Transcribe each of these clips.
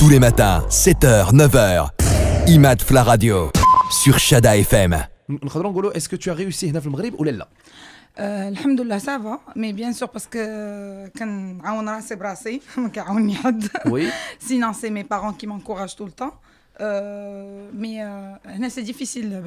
Tous les matins, 7h, 9h. Imad Fla Radio sur Shada FM. Est-ce que tu as réussi à le Maghreb ou là euh, Alhamdulillah, ça va, mais bien sûr, parce que quand on a un Oui. sinon c'est mes parents qui m'encouragent tout le temps. Euh, mais euh, c'est difficile.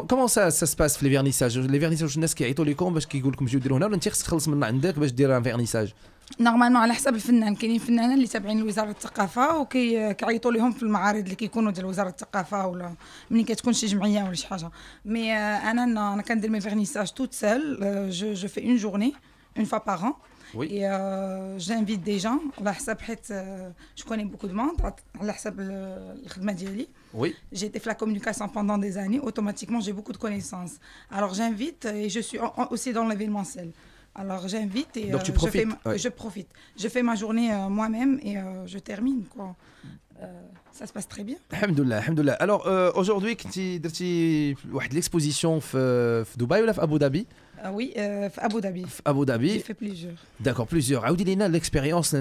كومون سا سا سباس في لي فيرنيساج لي فيرنيساج الناس كيعيطوا لكم باش كيقول لكم جيو ديروا هنا ولا انت خصك تخلص من عندك باش دير ان فيرنيساج نورمالمون على حساب الفنان كاينين فنانين اللي تابعين لوزاره الثقافه وكيعيطوا لهم في المعارض اللي كيكونوا ديال وزاره الثقافه ولا ملي كتكون شي جمعيه ولا شي حاجه مي انا انا كندير مي فيرنيساج توت سيل جو جو في اون جورني اون فوا باغون Et euh, j'invite des gens, bah, euh, je connais beaucoup de monde, bah, euh, oui. J'ai été fait la communication pendant des années, automatiquement j'ai beaucoup de connaissances. Alors j'invite et je suis aussi dans l'événementiel. Alors j'invite et je, je, profite. Je fais ma journée moi-même et je termine. Quoi. ça se passe très bien. Alhamdoulilah, Alors aujourd'hui, tu as fait à Dubaï ou à Abu Dhabi ah oui, euh, Abu Dhabi. Abu Dhabi. J'ai fait plusieurs. D'accord, plusieurs. Aoudi Lina, l'expérience, et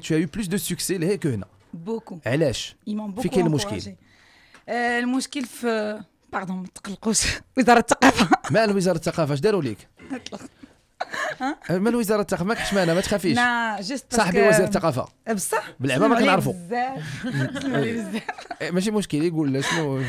tu as eu plus de succès que là. Beaucoup. علاش؟ eh, Il m'ont beaucoup encouragé. Euh, Le ما الوزاره الثقافه ما كنتش معنا ما تخافيش جست صاحبي وزير الثقافه بصح بالعبه ما كنعرفو ماشي مشكل يقول لا شنو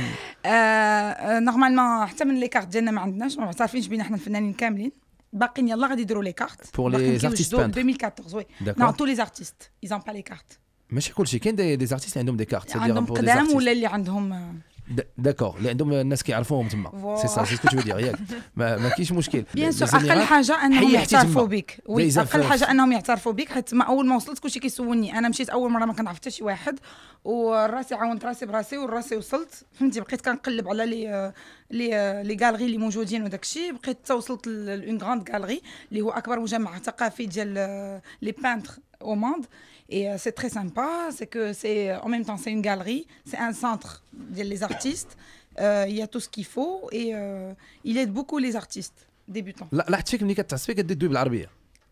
نورمالمون آه، حتى من لي كارت ديالنا ما عندناش ما معترفينش بينا حنا الفنانين كاملين باقيين يلاه غادي يديروا لي كارت بور لي زارتيست 2014 وي نو تو لي زارتيست ils با لي كارت ماشي كلشي كاين دي زارتيست اللي عندهم دي كارت عندهم قدام ولا اللي عندهم آه، داكور اللي عندهم الناس كيعرفوهم تما سي سا سي سكو تبغي ياك ما, كاينش مشكل بيان سور اقل حاجه انهم يعترفوا بك وي اقل حاجه انهم يعترفوا بك حيت ما اول ما وصلت كلشي كيسولني انا مشيت اول مره ما كنعرف حتى شي واحد وراسي عاونت راسي براسي وراسي وصلت فهمتي بقيت كنقلب على لي لي لي غالغي اللي موجودين وداك الشيء بقيت حتى وصلت لون غراند غالغي اللي هو اكبر مجمع ثقافي ديال لي بانتر au monde. Et euh, c'est très sympa. C'est que c'est, en même temps, c'est une galerie, c'est un centre des artistes. Euh, il y a tout ce qu'il faut et euh, il aide beaucoup les artistes débutants. l'article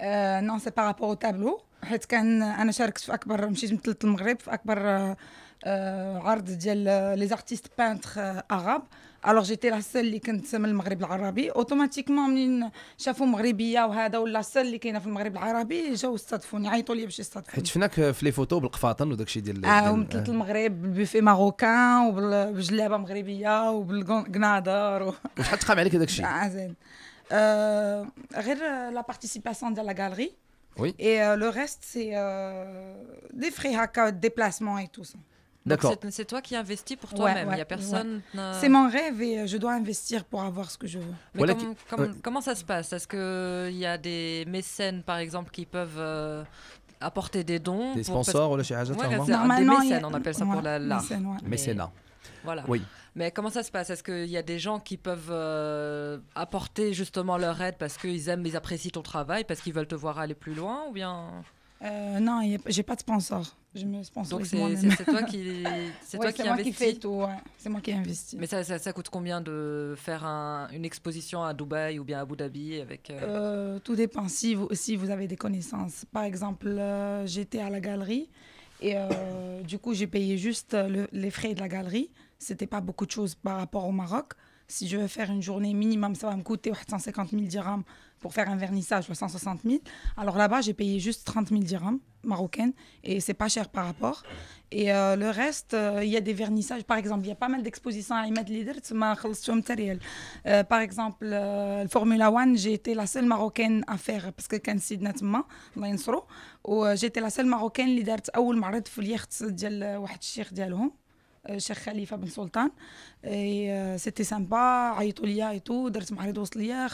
آه نون سي بارابور او تابلو حيت كان انا شاركت في اكبر مشيت مثلت المغرب في اكبر آه, آه، عرض ديال لي زارتيست بانتر اغاب الوغ جيتي لا سيل اللي كنت من المغرب العربي اوتوماتيكمون منين شافوا مغربيه وهذا ولا سيل اللي كاينه في المغرب العربي جاو استضفوني عيطوا لي باش يستضفوني حيت شفناك في لي فوتو بالقفاطن وداك الشيء ديال اه ومثلت آه. المغرب بالبيفي ماروكان وبالجلابه مغربيه وبالكنادر وشحال تقام عليك داكشي الشيء؟ آه، زين Euh, euh, la participation de la galerie. Oui. Et euh, le reste, c'est des frais à déplacement et tout ça. D'accord. C'est toi qui investis pour toi-même. Il y a personne. C'est mon rêve et je dois investir pour avoir ce que je veux. comment ça se passe Est-ce qu'il y a des mécènes, par exemple, qui peuvent apporter des dons Des sponsors ou Normalement, des mécènes, on appelle ça pour La, mécénat. Voilà. Mais comment ça se passe Est-ce qu'il y a des gens qui peuvent euh, apporter justement leur aide parce qu'ils aiment, ils apprécient ton travail, parce qu'ils veulent te voir aller plus loin ou bien euh, Non, j'ai pas de sponsor. Je me sponsorise Donc c'est toi qui, c'est toi qui investis. C'est moi qui fais tout. C'est moi qui investis. Mais ça, ça, coûte combien de faire une exposition à Dubaï ou bien à Abu Dhabi avec euh? Euh, Tout dépend si si vous avez des connaissances. Par exemple, j'étais à la galerie et euh, du coup, j'ai payé juste les frais de la galerie. C'était pas beaucoup de choses par rapport au Maroc. Si je veux faire une journée minimum, ça va me coûter 150 000 dirhams pour faire un vernissage, 160 000. Alors là-bas, j'ai payé juste 30 000 dirhams marocaines et c'est pas cher par rapport. Et euh, le reste, euh, il y a des vernissages. Par exemple, il y a pas mal d'expositions à Ahmed Lidert, euh, Par exemple, euh, le Formula One, j'ai été la seule marocaine à faire parce que quand c'est j'étais la seule marocaine qui a fait le c'était sympa, bin Sultan et سامبا عيطوا ليا a درت des وسط ليا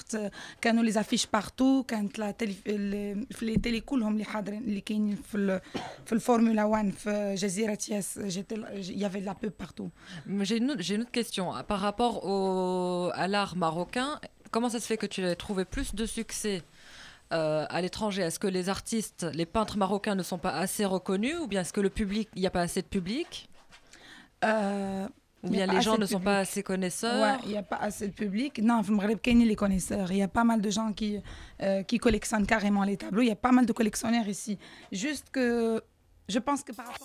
كانوا لي زافيش partout. كانت لا تلي حاضرين في في الفورمولا 1 في جزيره ياس y avait de la j'ai une, j'ai une autre question par rapport à l'art marocain comment ça se fait que tu as trouvé plus de succès euh, à l'étranger Est-ce que les artistes, les peintres marocains ne sont pas assez reconnus ou bien est-ce que le public, il n'y a pas assez de public euh, Ou bien les gens ne sont pas assez connaisseurs. il n'y a pas assez de public. Non, vous me les connaisseurs. Il y a pas mal de gens qui, euh, qui collectionnent carrément les tableaux. Il y a pas mal de collectionneurs ici. Juste que je pense que par rapport.